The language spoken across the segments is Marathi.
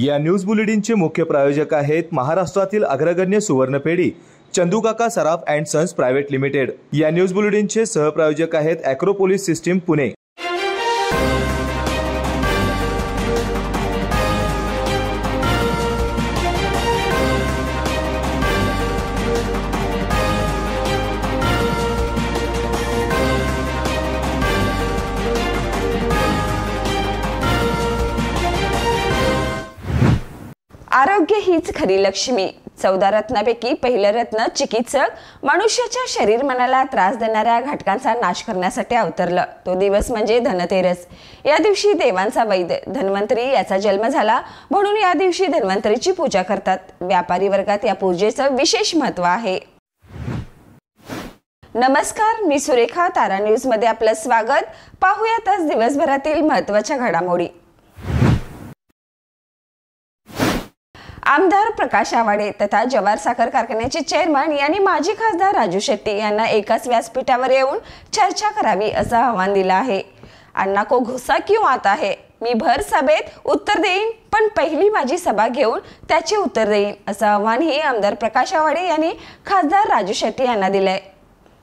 या न्यूज बुलेटिनचे मुख्य प्रायोजक आहेत महाराष्ट्रातील अग्रगण्य सुवर्णपेढी Chandukaka Saraf and sons private limited या न्यूज बुलेटिनचे सहप्रायोजक आहेत अॅक्रोपोलिस सिस्टीम पुणे हीच खरी लक्ष्मी चौदा रत्नापैकी पहिलं रत्न चिकित्सक मनुष्याच्या शरीर मनाला त्रास देणाऱ्या घटकांचा नाश करण्यासाठी अवतरलं तो दिवस म्हणजे धनतेरस या दिवशी देवांचा वैद्य धन्वंतरी याचा जन्म झाला म्हणून या दिवशी धन्वंतरीची पूजा करतात व्यापारी वर्गात या पूजेचं विशेष महत्त्व आहे नमस्कार मी सुरेखा तारा न्यूज मध्ये आपलं स्वागत पाहूयातच दिवसभरातील महत्त्वाच्या घडामोडी आमदार प्रकाश आवाडे तथा जवार साखर कारखान्याचे चेअरमन यांनी माजी खासदार राजू शेट्टी यांना एकाच व्यासपीठावर येऊन चर्चा करावी असं आव्हान दिलं आहे अण्णा को घुसा क्यों आत आहे मी भर सभेत उत्तर देईन पण पहिली माझी सभा घेऊन त्याचे उत्तर देईन असं आव्हानही आमदार प्रकाश आवाडे यांनी खासदार राजू शेट्टी यांना दिलंय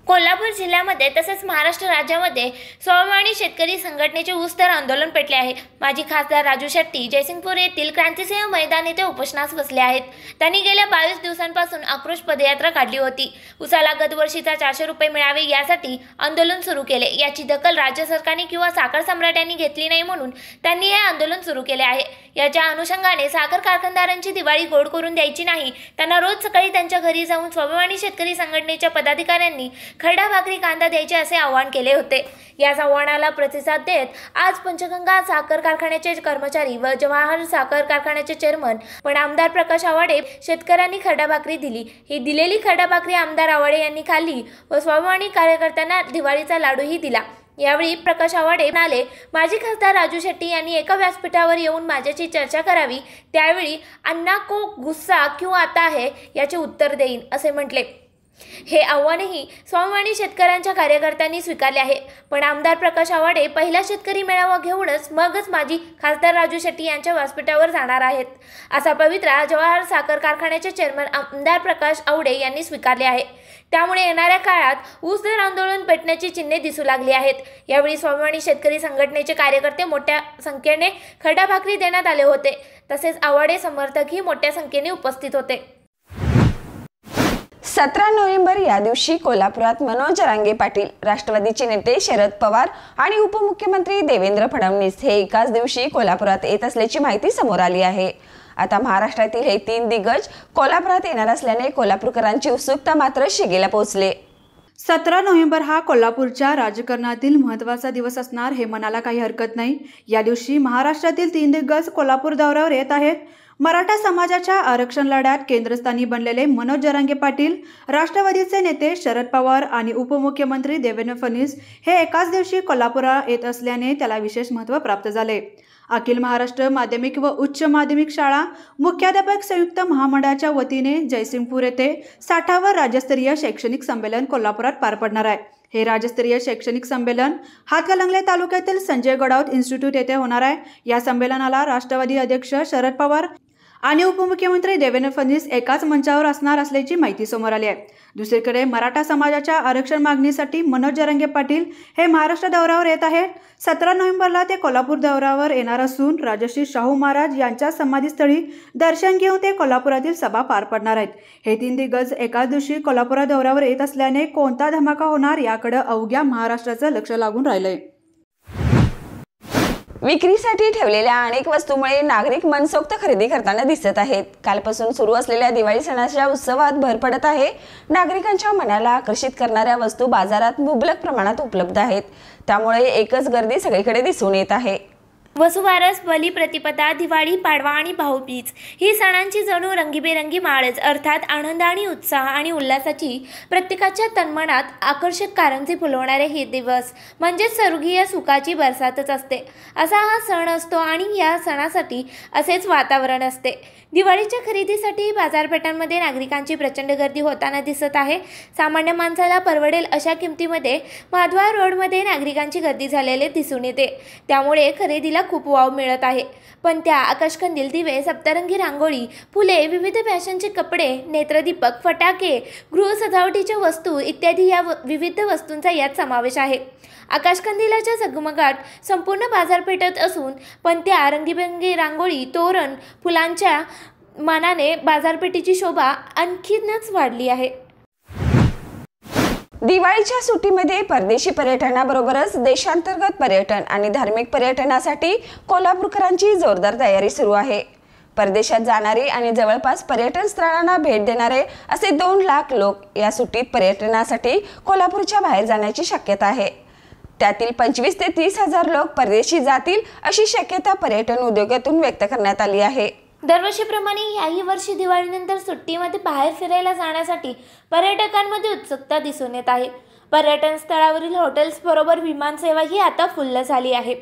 कोल्हापूर जिल्ह्यामध्ये तसेच महाराष्ट्र राज्यामध्ये स्वाभिमानी शेतकरी संघटनेचे ऊसदर आंदोलन पेटले आहे माजी खासदार राजू शेट्टी जयसिंगपूर येथील क्रांतीसिंह मैदान येथे उपोषणास बसले आहेत त्यांनी गेल्या बावीस दिवसांपासून आक्रोश पदयात्रा काढली होती उसाला गतवर्षीचा चारशे रुपये मिळावे यासाठी आंदोलन सुरू केले याची दखल राज्य सरकारने किंवा साखर सम्राट घेतली नाही म्हणून त्यांनी हे आंदोलन सुरू केले आहे याच्या अनुषंगाने साखर कारखानदारांची दिवाळी गोड करून द्यायची नाही त्यांना रोज सकाळी त्यांच्या घरी जाऊन स्वाभिमानी शेतकरी संघटनेच्या पदाधिकाऱ्यांनी खरडा भाकरी कांदा द्यायचे असे आवाहन केले होते याच आव्हानाला प्रतिसाद देत आज पंचगंगा साखर कारखान्याचे कर्मचारी व जवाहर साखर कारखान्याचे चेअरमन पण आमदार प्रकाश आवाडे शेतकऱ्यांनी खरडा भाकरी दिली ही दिलेली खरडा भाकरी आमदार आवाडे यांनी खाल्ली व स्वाभिमानी कार्यकर्त्यांना दिवाळीचा लाडूही दिला यावेळी प्रकाश आवाडे म्हणाले माजी खासदार राजू शेट्टी यांनी एका व्यासपीठावर येऊन माझ्याची चर्चा करावी त्यावेळी अण्णा को गुस्सा क्यों आता आहे याचे उत्तर देईन असे म्हटले हे आव्हानही स्वाभिमानी शेतकऱ्यांच्या कार्यकर्त्यांनी स्वीकारले आहे पण आमदार प्रकाश आवाडे पहिला शेतकरी मेळावा घेऊनच मगच माजी खासदार राजू शेट्टी यांच्या व्यासपीठावर जाणार आहेत असा पवित्रा जवाहर साखर कारखान्याचे चेअरमन आमदार प्रकाश आवडे यांनी स्वीकारले आहे त्यामुळे येणाऱ्या काळात ऊस दर आंदोलन पेटण्याची चिन्हे दिसू लागली आहेत यावेळी स्वाभिमानी शेतकरी संघटनेचे कार्यकर्ते मोठ्या संख्येने खडा भाकरी देण्यात आले होते तसेच आवाडे समर्थकही मोठ्या संख्येने उपस्थित होते सतरा नोव्हेंबर या दिवशी कोल्हापुरात मनोज रांगे पाटील राष्ट्रवादीचे नेते शरद पवार आणि उपमुख्यमंत्री देवेंद्र फडणवीस हे एकाच दिवशी कोल्हापुरात येत असल्याची माहिती समोर आली आहे आता महाराष्ट्रातील हे तीन दिग्गज कोल्हापुरात येणार असल्याने कोल्हापूरकरांची उत्सुकता मात्र शिगेला पोहोचले सतरा नोव्हेंबर हा कोल्हापूरच्या राजकारणातील महत्त्वाचा दिवस असणार हे मनाला काही हरकत नाही या दिवशी महाराष्ट्रातील तीन दिग्गज कोल्हापूर दौऱ्यावर येत आहेत मराठा समाजाच्या आरक्षण लढ्यात केंद्रस्थानी बनलेले मनोज जरांगे पाटील राष्ट्रवादीचे नेते शरद पवार आणि उपमुख्यमंत्री देवेंद्र फडणवीस हे एकाच दिवशी कोल्हापुरात येत असल्याने त्याला विशेष महत्त्व प्राप्त झाले अखिल महाराष्ट्र माध्यमिक व उच्च माध्यमिक शाळा मुख्याध्यापक संयुक्त महामंडळाच्या वतीने जयसिंगपूर येथे साठावर राज्यस्तरीय शैक्षणिक संमेलन कोल्हापुरात पार पडणार आहे हे राज्यस्तरीय शैक्षणिक संमेलन हातकलंगले तालुक्यातील संजय गडाऊत इन्स्टिट्यूट येथे होणार आहे या संमेलनाला राष्ट्रवादी अध्यक्ष शरद पवार आणि उपमुख्यमंत्री देवेंद्र फडणवीस एकाच मंचावर असणार असल्याची माहिती समोर आली आहे दुसरीकडे मराठा समाजाच्या आरक्षण मागणीसाठी मनोज जरंगे पाटील हे महाराष्ट्र दौऱ्यावर येत आहेत सतरा नोव्हेंबरला ते कोल्हापूर दौऱ्यावर येणार असून राजश्री शाहू महाराज यांच्या समाधीस्थळी दर्शन घेऊन ते कोल्हापुरातील सभा पार पडणार आहेत हे तीन दिग्गज एकाच दिवशी कोल्हापुरा दौऱ्यावर येत असल्याने कोणता धमाका होणार याकडे अवघ्या महाराष्ट्राचं लक्ष लागून राहिलंय विक्रीसाठी ठेवलेल्या अनेक वस्तूमुळे नागरिक मनसोक्त खरेदी करताना दिसत आहेत कालपासून सुरू असलेल्या दिवाळी सणाच्या उत्सवात भर पडत आहे नागरिकांच्या मनाला आकर्षित करणाऱ्या वस्तू बाजारात मुबलक प्रमाणात उपलब्ध आहेत त्यामुळे एकच गर्दी सगळीकडे दिसून येत आहे वसुबारस बलिप्रतिपदा दिवाळी पाडवा आणि भाऊबीज ही सणांची जणू रंगीबेरंगी माळच अर्थात आनंद आणि उत्साह आणि उल्हासाची प्रत्येकाच्या तन्मनात आकर्षक कारंजी फुलवणारे हे दिवस म्हणजेच स्वर्गीय सुखाची बरसातच असते असा हा सण असतो आणि या सणासाठी असेच वातावरण असते दिवाळीच्या खरेदीसाठी बाजारपेठांमध्ये नागरिकांची प्रचंड गर्दी होताना दिसत आहे सामान्य माणसाला परवडेल अशा किमतीमध्ये माधवा रोडमध्ये नागरिकांची गर्दी झालेले दिसून येते त्यामुळे खरेदीला खूप वाव मिळत आहे पण त्या आकाशकंदील दिवे सप्तरंगी रांगोळी फुले विविध फॅशनचे कपडे नेत्रदीपक फटाके गृह सजावटीच्या वस्तू इत्यादी या विविध वस्तूंचा यात समावेश आहे आकाशकंदिलाच्या झगमगाट संपूर्ण बाजारपेठेत असून पण त्या रंगीबेरंगी रांगोळी तोरण फुलांच्या मानाने बाजारपेठेची शोभा आणखीनच वाढली आहे दिवाळीच्या सुट्टीमध्ये परदेशी पर्यटनाबरोबरच देशांतर्गत पर्यटन आणि धार्मिक पर्यटनासाठी कोल्हापूरकरांची जोरदार तयारी सुरू आहे परदेशात जाणारे आणि जवळपास पर्यटन स्थळांना भेट देणारे असे दोन लाख लोक या सुट्टीत पर्यटनासाठी कोल्हापूरच्या बाहेर जाण्याची शक्यता आहे त्यातील पंचवीस ते तीस हजार लोक परदेशी जातील अशी शक्यता पर्यटन उद्योगातून व्यक्त करण्यात आली आहे दरवर्षीप्रमाणे याही वर्षी दिवाळीनंतर सुट्टीमध्ये बाहेर फिरायला जाण्यासाठी पर्यटकांमध्ये उत्सुकता दिसून येत आहे पर्यटन स्थळावरील हॉटेल्सबरोबर विमानसेवाही आता फुल्ल झाली आहे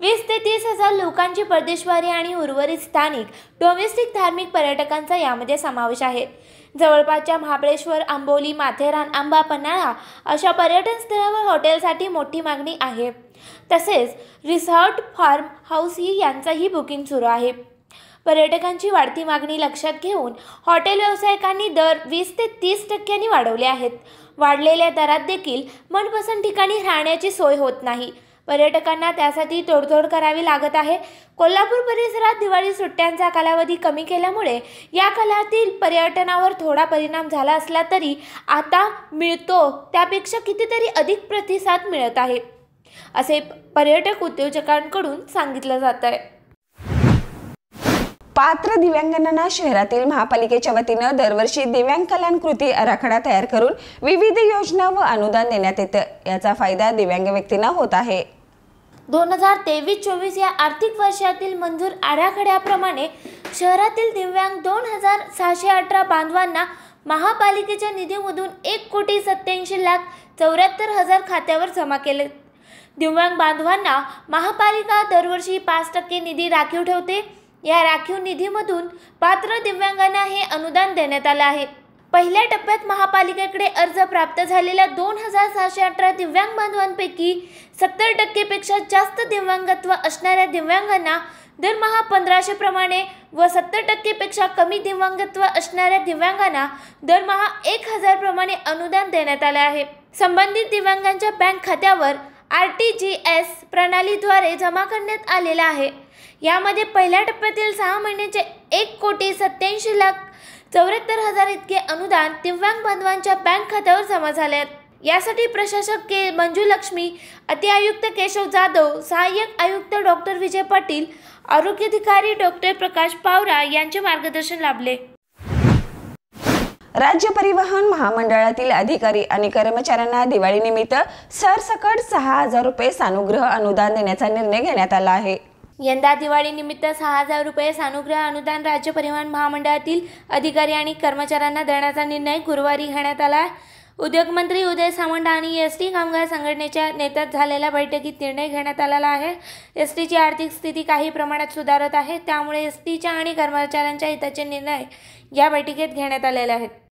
वीस ते तीस हजार लोकांची परदेशवारी आणि उर्वरित स्थानिक डोमेस्टिक धार्मिक पर्यटकांचा यामध्ये समावेश आहे जवळपासच्या महाबळेश्वर आंबोली माथेरान आंबा पन्हाळा अशा पर्यटन स्थळावर हॉटेलसाठी मोठी मागणी आहे तसेच रिसॉर्ट फार्म हाऊस ही यांचंही बुकिंग सुरू आहे पर्यटकांची वाढती मागणी लक्षात घेऊन हॉटेल व्यावसायिकांनी दर वीस ते तीस टक्क्यांनी वाढवले आहेत वाढलेल्या दरात देखील मनपसंत ठिकाणी राहण्याची सोय होत नाही पर्यटकांना त्यासाठी तोडतोड करावी लागत आहे कोल्हापूर परिसरात दिवाळी सुट्ट्यांचा कालावधी कमी केल्यामुळे या काळातील पर्यटनावर थोडा परिणाम झाला असला तरी आता मिळतो त्यापेक्षा कितीतरी अधिक प्रतिसाद मिळत आहे असे पर्यटक उद्योजकांकडून सांगितलं जात आहे पात्र दिव्यांगांना शहरातील महापालिकेच्या वतीनं दरवर्षी दिव्यांग कल्याण कृती आराखडा तयार करून विविध योजना व अनुदान देण्यात येतं याचा फायदा दिव्यांग व्यक्तींना होत आहे दोन हजार तेवीस चोवीस या आर्थिक वर्षातील मंजूर आराखड्याप्रमाणे शहरातील दिव्यांग दोन हजार सहाशे अठरा बांधवांना महापालिकेच्या निधीमधून एक कोटी सत्याऐंशी लाख चौऱ्याहत्तर हजार खात्यावर जमा केले दिव्यांग बांधवांना महापालिका दरवर्षी पाच टक्के निधी राखीव ठेवते या राखीव निधीमधून पात्र दिव्यांगांना हे अनुदान देण्यात आलं आहे पहिल्या टप्प्यात महापालिकेकडे अर्ज प्राप्त झालेल्या दोन हजार सहाशे अठरा दिव्यांग बांधवांपैकी सत्तर टक्केपेक्षा जास्त दिव्यांगत्व असणाऱ्या दिव्यांगांना दरमहा पंधराशे प्रमाणे व सत्तर टक्केपेक्षा कमी दिव्यांगत्व असणाऱ्या दिव्यांगांना दरमहा एक हजार प्रमाणे अनुदान देण्यात आले आहे संबंधित दिव्यांगांच्या बँक खात्यावर आर टी जी एस प्रणालीद्वारे जमा करण्यात आलेला आहे यामध्ये पहिल्या टप्प्यातील सहा महिन्याचे एक कोटी सत्याऐंशी लाख चौऱ्याहत्तर हजार इतके अनुदान दिव्यांग बांधवांच्या बँक खात्यावर जमा झाले आहेत यासाठी प्रशासक के मंजूलक्ष्मी अतिआयुक्त केशव जाधव सहाय्यक आयुक्त डॉक्टर विजय पाटील आरोग्याधिकारी डॉक्टर प्रकाश पावरा यांचे मार्गदर्शन लाभले राज्य परिवहन महामंडळातील अधिकारी आणि कर्मचाऱ्यांना दिवाळीनिमित्त सरसकट सहा हजार रुपये सानुग्रह अनुदान देण्याचा निर्णय घेण्यात आला आहे यंदा दिवाळीनिमित्त सहा हजार रुपये सानुग्रह अनुदान राज्य परिवहन महामंडळातील अधिकारी आणि कर्मचाऱ्यांना देण्याचा निर्णय गुरुवारी घेण्यात आला उद्योगमंत्री उदय सामंत आणि एस टी कामगार संघटनेच्या नेत्यात झालेल्या बैठकीत निर्णय घेण्यात आलेला आहे एस टीची आर्थिक स्थिती काही प्रमाणात सुधारत आहे त्यामुळे एस टीच्या आणि कर्मचाऱ्यांच्या हिताचे निर्णय या बैठकीत घेण्यात आलेले आहेत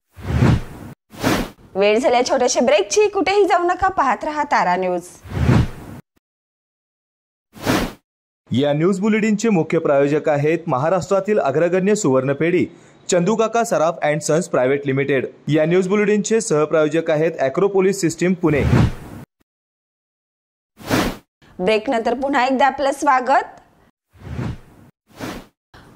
वेळ झाल्या छोट्याशा ब्रेकची कुठेही जाऊ नका पाहत राहा तारा न्यूज या न्यूज बुलेटिनचे मुख्य प्रायोजक आहेत महाराष्ट्रातील अग्रगण्य सुवर्ण सुवर्णपेढी Chandukaka Saraf and sons private limited या न्यूज बुलेटिनचे सहप्रायोजक आहेत अॅक्रोपोलिस सिस्टीम पुणे ब्रेक नंतर पुन्हा एकदा आपलं स्वागत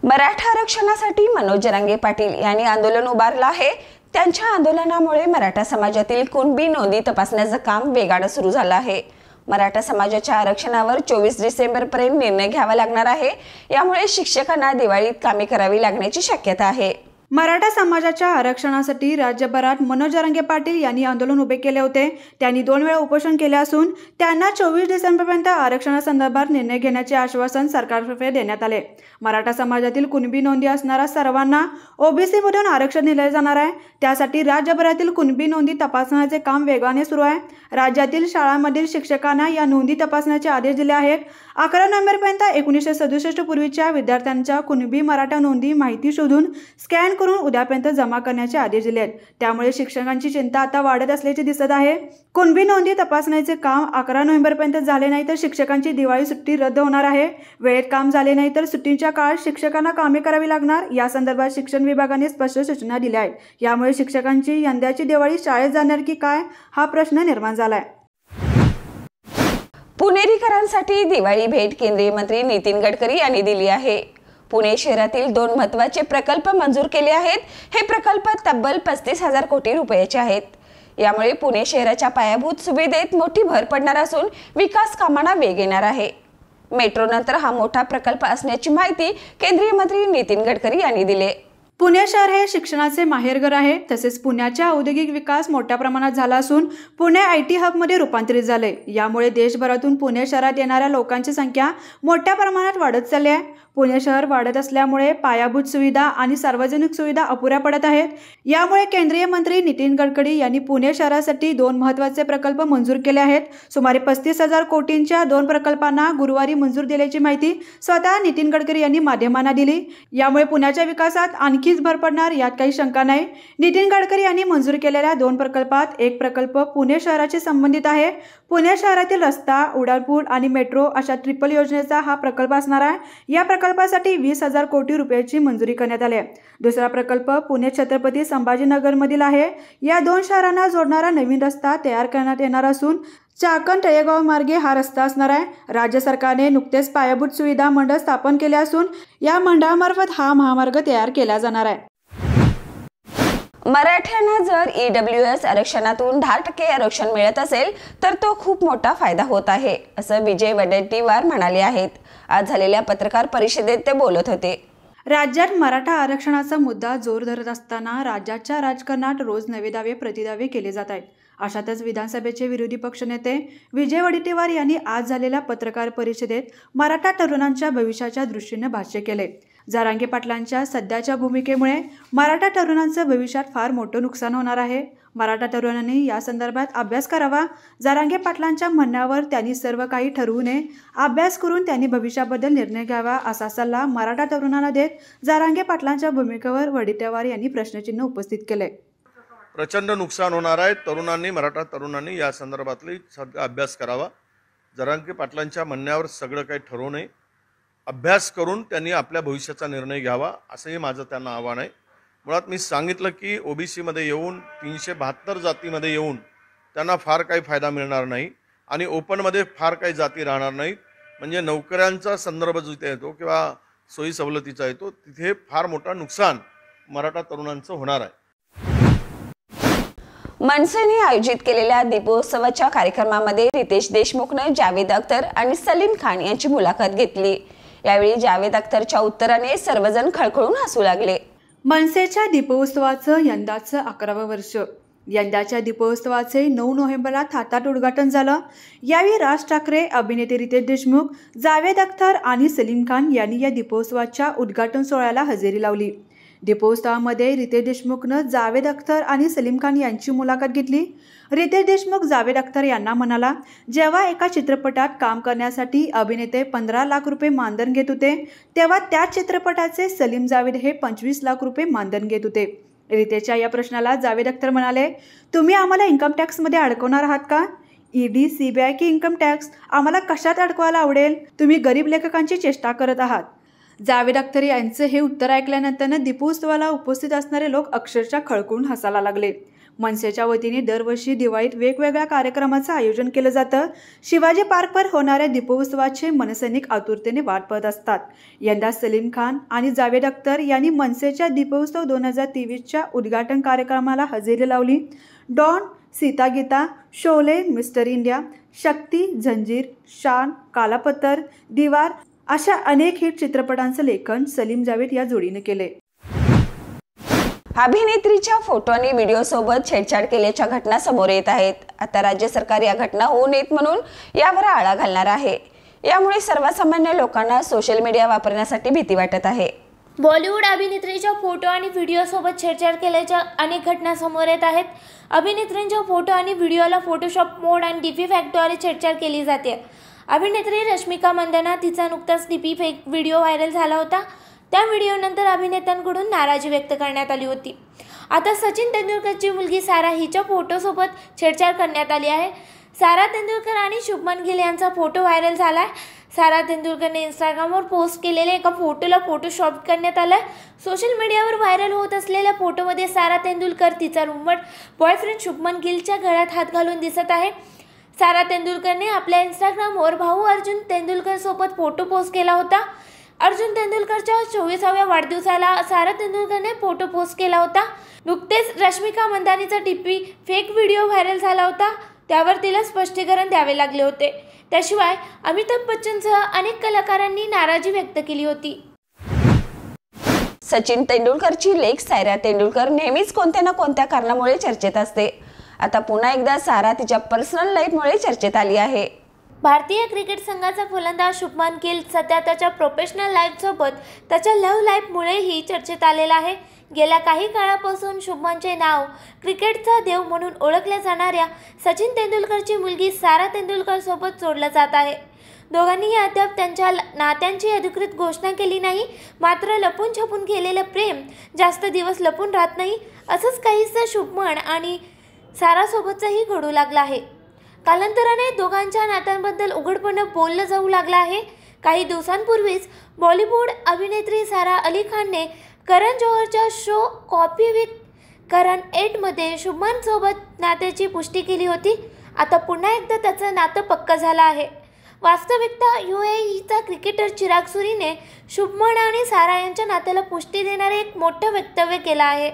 मराठा आरक्षणासाठी मनोज जरांगे पाटील यांनी आंदोलन उभारलं आहे त्यांच्या आंदोलनामुळे मराठा समाजातील कुणबी नोंदी तपासण्याचं काम वेगानं सुरू झालं आहे मराठा समाजाच्या आरक्षणावर चोवीस पर्यंत निर्णय घ्यावा लागणार आहे यामुळे शिक्षकांना दिवाळीत कामे करावी लागण्याची शक्यता आहे मराठा समाजाच्या आरक्षणासाठी राज्यभरात मनोजरंगे पाटील यांनी आंदोलन उभे केले होते त्यांनी दोन वेळा उपोषण केले असून त्यांना चोवीस डिसेंबरपर्यंत आरक्षणासंदर्भात निर्णय घेण्याचे आश्वासन सरकारतर्फे देण्यात आले मराठा समाजातील कुणबी नोंदी असणाऱ्या सर्वांना ओबीसीमधून आरक्षण दिले जाणार आहे त्यासाठी राज्यभरातील कुणबी नोंदी तपासण्याचे काम वेगाने सुरू आहे राज्यातील शाळांमधील शिक्षकांना या नोंदी तपासण्याचे आदेश दिले आहेत अकरा नोव्हेंबरपर्यंत एकोणीसशे सदुसष्ट पूर्वीच्या विद्यार्थ्यांच्या कुणबी मराठा नोंदी माहिती शोधून स्कॅन करून उद्यापर्यंत जमा करण्याचे आदेश दिले त्यामुळे शिक्षकांची चिंता आता वाढत असल्याचे दिसत आहे कुणबी नोंदी तपासण्याचे काम अकरा नोव्हेंबरपर्यंत झाले नाही तर शिक्षकांची दिवाळी सुट्टी रद्द होणार आहे वेळेत काम झाले नाही तर सुट्टींच्या काळात शिक्षकांना कामे करावी लागणार या संदर्भात शिक्षण विभागाने स्पष्ट सूचना दिल्या आहेत यामुळे शिक्षकांची यंदाची दिवाळी शाळेत जाणार की काय हा प्रश्न निर्माण झालाय आहे पुणेरीकरांसाठी दिवाळी भेट केंद्रीय मंत्री नितीन गडकरी यांनी दिली आहे पुणे शहरातील दोन महत्वाचे प्रकल्प मंजूर केले आहेत हे प्रकल्प तब्बल पस्तीस हजार कोटी रुपयाचे आहेत यामुळे पुणे शहराच्या पायाभूत सुविधेत मोठी भर पडणार असून विकास कामांना वेग येणार आहे मेट्रो नंतर हा मोठा प्रकल्प असण्याची माहिती केंद्रीय मंत्री नितीन गडकरी यांनी दिले पुणे शहर हे शिक्षणाचे माहेरघर आहे तसेच पुण्याचा औद्योगिक विकास मोठ्या प्रमाणात झाला असून पुणे आय टी हबमध्ये रूपांतरित झाले यामुळे देशभरातून पुणे शहरात येणाऱ्या लोकांची संख्या मोठ्या प्रमाणात वाढत चालली आहे पुणे शहर वाढत असल्यामुळे पायाभूत सुविधा आणि सार्वजनिक सुविधा अपुऱ्या पडत आहेत यामुळे केंद्रीय मंत्री नितीन गडकरी यांनी पुणे शहरासाठी दोन महत्त्वाचे प्रकल्प मंजूर केले आहेत सुमारे पस्तीस हजार कोटींच्या दोन प्रकल्पांना गुरुवारी मंजूर दिल्याची माहिती स्वतः नितीन गडकरी यांनी माध्यमांना दिली यामुळे पुण्याच्या विकासात आणखीच भर पडणार यात काही शंका नाही नितीन गडकरी यांनी मंजूर केलेल्या दोन प्रकल्पात एक प्रकल्प पुणे शहराशी संबंधित आहे पुणे शहरातील रस्ता उडाणपूल आणि मेट्रो अशा ट्रिपल योजनेचा हा प्रकल्प असणार आहे या प्रकल्पासाठी वीस हजार कोटी रुपयाची मंजुरी करण्यात आली आहे दुसरा प्रकल्प पुणे छत्रपती संभाजीनगरमधील आहे या दोन शहरांना जोडणारा नवीन रस्ता तयार करण्यात येणार असून चाकण टयेगाव मार्गे हा रस्ता असणार आहे राज्य सरकारने नुकतेच पायाभूत सुविधा मंडळ स्थापन केले असून या मंडळामार्फत हा महामार्ग तयार केला जाणार आहे मराठ्यांना जर ई डब्ल्यू एस आरक्षणातून दहा टक्के आरक्षण मिळत असेल तर तो खूप मोठा फायदा होत आहे असं विजय वडेट्टीवार म्हणाले आहेत आज झालेल्या पत्रकार परिषदेत ते बोलत होते राज्यात मराठा आरक्षणाचा मुद्दा जोर धरत असताना राज्याच्या राजकारणात रोज नवे दावे प्रतिदावे केले जात आहेत अशातच विधानसभेचे विरोधी पक्षनेते विजय वडेट्टीवार यांनी आज झालेल्या पत्रकार परिषदेत मराठा तरुणांच्या भविष्याच्या दृष्टीने भाष्य केले जारांगे पाटलांच्या सध्याच्या भूमिकेमुळे मराठा तरुणांचं भविष्यात फार मोठं नुकसान होणार आहे मराठा तरुणांनी या संदर्भात अभ्यास करावा जारांगे पाटलांच्या म्हणण्यावर त्यांनी सर्व काही ठरवू नये अभ्यास करून त्यांनी भविष्याबद्दल निर्णय घ्यावा असा सल्ला मराठा तरुणांना देत जारांगे पाटलांच्या भूमिकेवर वडीतेवार यांनी प्रश्नचिन्ह उपस्थित केले प्रचंड नुकसान होणार आहे तरुणांनी मराठा तरुणांनी या संदर्भातली अभ्यास करावा जरांगे पाटलांच्या म्हणण्यावर सगळं काही ठरवू नये अभ्यास करून त्यांनी आपल्या भविष्याचा निर्णय घ्यावा असंही माझं त्यांना आव्हान आहे मुळात मी सांगितलं की ओबीसीमध्ये येऊन तीनशे बहात्तर जातीमध्ये येऊन त्यांना फार काही फायदा मिळणार नाही आणि ओपनमध्ये फार काही जाती राहणार नाहीत म्हणजे नोकऱ्यांचा संदर्भ जिथे येतो किंवा सोयी सवलतीचा येतो तिथे फार मोठा नुकसान मराठा तरुणांचं होणार आहे मनसेने आयोजित केलेल्या दीपोत्सवाच्या कार्यक्रमामध्ये रितेश देशमुखनं जावेद अख्तर आणि सलीम खान यांची मुलाखत घेतली यावेळी जावेद अख्तरच्या उत्तराने सर्वजण खळखळून हसू लागले मनसेच्या दीपोत्सवाचं यंदाचं अकरावं वर्ष यंदाच्या दीपोत्सवाचे नऊ नोव्हेंबरला थातात उद्घाटन झालं यावेळी राज ठाकरे अभिनेते रितेश देशमुख जावेद अख्तर आणि सलीम खान यांनी या दीपोत्सवाच्या उद्घाटन सोहळ्याला हजेरी लावली दीपोत्सवामध्ये रितेश देशमुखनं जावेद अख्तर आणि सलीम खान यांची मुलाखत घेतली रितेश देशमुख जावेद अख्तर यांना म्हणाला जेव्हा एका चित्रपटात काम करण्यासाठी अभिनेते पंधरा लाख रुपये मानधन घेत होते तेव्हा त्या चित्रपटाचे सलीम जावेद हे पंचवीस लाख रुपये मानधन घेत होते रितेशच्या या प्रश्नाला जावेद अख्तर म्हणाले तुम्ही आम्हाला इन्कम टॅक्समध्ये अडकवणार आहात का ईडी e सीबीआय की इन्कम टॅक्स आम्हाला कशात अडकवायला आवडेल तुम्ही गरीब लेखकांची चेष्टा करत आहात जावेद अख्तर यांचं हे उत्तर ऐकल्यानंतर दीपोत्सवाला उपस्थित असणारे लोक अक्षरशः खळकळून हसायला लागले मनसेच्या वतीने दरवर्षी दिवाळीत वेगवेगळ्या कार्यक्रमाचं आयोजन केलं जातं शिवाजी पार्कवर होणाऱ्या दीपोत्सवाचे मनसैनिक आतुरतेने वाट पाहत असतात यंदा सलीम खान आणि जावेद अख्तर यांनी मनसेच्या दीपोत्सव दोन हजार तेवीसच्या उद्घाटन कार्यक्रमाला हजेरी लावली Don Seeta Geeta Sholay Mister India Shakti Zanjeer Shaan Kala Patthar Deewaar अशा अनेक हिट चित्रपटांचं लेखन सलीम जावेद या जोडीने केले अभिनेत्रीच्या फोटो आणि सोबत छेडछाड केल्याच्या घटना समोर येत आहेत आता राज्य सरकार या घटना होऊ नयेत म्हणून यावर आळा घालणार आहे यामुळे सर्वसामान्य लोकांना सोशल मीडिया वापरण्यासाठी भीती वाटत आहे बॉलिवूड अभिनेत्रीच्या फोटो आणि व्हिडिओ सोबत छेडछाड केल्याच्या अनेक घटना समोर येत आहेत अभिनेत्रींच्या फोटो आणि व्हिडिओला फोटोशॉप मोड आणि डीपी फॅक्टद्वारे छेडछाड केली जाते अभिनेत्री रश्मिका मंदना तिचा नुकताच डीपी फेक व्हिडिओ व्हायरल झाला होता त्या व्हिडिओनंतर अभिनेत्यांकडून नाराजी व्यक्त करण्यात आली होती आता सचिन तेंडुलकरची मुलगी सारा हिच्या फोटोसोबत छेडछाड करण्यात आली आहे सारा तेंडुलकर आणि शुभमन गिल यांचा फोटो व्हायरल झाला आहे सारा तेंडुलकरने इंस्टाग्रामवर पोस्ट केलेल्या एका फोटोला फोटोशॉप करण्यात आला आहे सोशल मीडियावर व्हायरल होत असलेल्या फोटोमध्ये सारा तेंडुलकर तिचा रुमट बॉयफ्रेंड शुभमन गिलच्या घरात हात घालून दिसत आहे सारा तेंडुलकरने आपल्या इंस्टाग्रामवर भाऊ अर्जुन तेंडुलकरसोबत फोटो पोस्ट केला होता अर्जुन तेंडुलकरच्या चोवीसाव्या वाढदिवसाला सारा तेंडुलकरने फोटो पोस्ट केला होता नुकतेच रश्मिका मंदानीचा टिप्पी फेक व्हिडिओ व्हायरल झाला होता त्यावर तिला स्पष्टीकरण द्यावे लागले होते त्याशिवाय अमिताभ बच्चनसह अनेक कलाकारांनी नाराजी व्यक्त केली होती सचिन तेंडुलकरची लेख सायरा तेंडुलकर नेहमीच कोणत्या ना कोणत्या कारणामुळे चर्चेत असते आता पुन्हा एकदा सारा तिच्या पर्सनल लाईफमुळे चर्चेत आली आहे भारतीय क्रिकेट संघाचा फलंदाज शुभमन गिल सध्या त्याच्या प्रोफेशनल लाईफसोबत त्याच्या लव्ह लाईफमुळेही चर्चेत आलेला आहे गेल्या काही काळापासून शुभमनचे नाव क्रिकेटचा देव म्हणून ओळखल्या जाणाऱ्या सचिन तेंडुलकरची मुलगी सारा तेंडुलकरसोबत जोडलं जात आहे दोघांनीही अद्याप त्यांच्या नात्यांची अधिकृत घोषणा केली नाही मात्र लपून छपून केलेलं प्रेम जास्त दिवस लपून राहत नाही असंच काहीसं शुभमन आणि सारासोबतचंही घडू लागलं आहे कालांतराने दोघांच्या नात्यांबद्दल उघडपणे बोललं जाऊ लागलं आहे काही दिवसांपूर्वीच बॉलिवूड अभिनेत्री सारा अली खानने करण जोहरच्या शो कॉपी विथ करण एटमध्ये शुभमनसोबत नात्याची पुष्टी केली होती आता पुन्हा एकदा त्याचं नातं पक्क झालं आहे वास्तविकता यू एचा क्रिकेटर चिराग सुरीने शुभमन आणि सारा यांच्या नात्याला पुष्टी देणारे एक मोठं वक्तव्य केलं आहे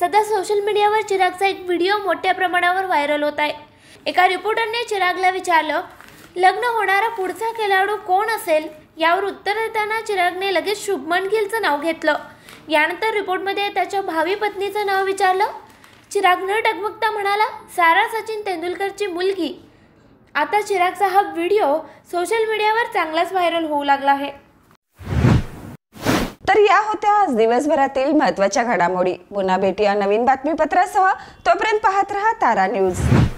सध्या सोशल मीडियावर चिरागचा एक व्हिडिओ मोठ्या प्रमाणावर व्हायरल होत आहे एका रिपोर्टरने चिरागला विचारलं लग्न होणारा पुढचा खेळाडू कोण असेल यावर उत्तर देताना चिरागने लगेच शुभमन गिलचं नाव घेतलं यानंतर रिपोर्टमध्ये त्याच्या भावी पत्नीचं नाव विचारलं चिराग न डगमगता म्हणाला सारा सचिन तेंडुलकरची मुलगी आता चिरागचा हा व्हिडिओ सोशल मीडियावर चांगलाच व्हायरल होऊ लागला आहे तर या होत्या आज दिवसभरातील महत्वाच्या घडामोडी पुन्हा भेटूया नवीन बातमीपत्रासह तोपर्यंत पाहत रहा तारा न्यूज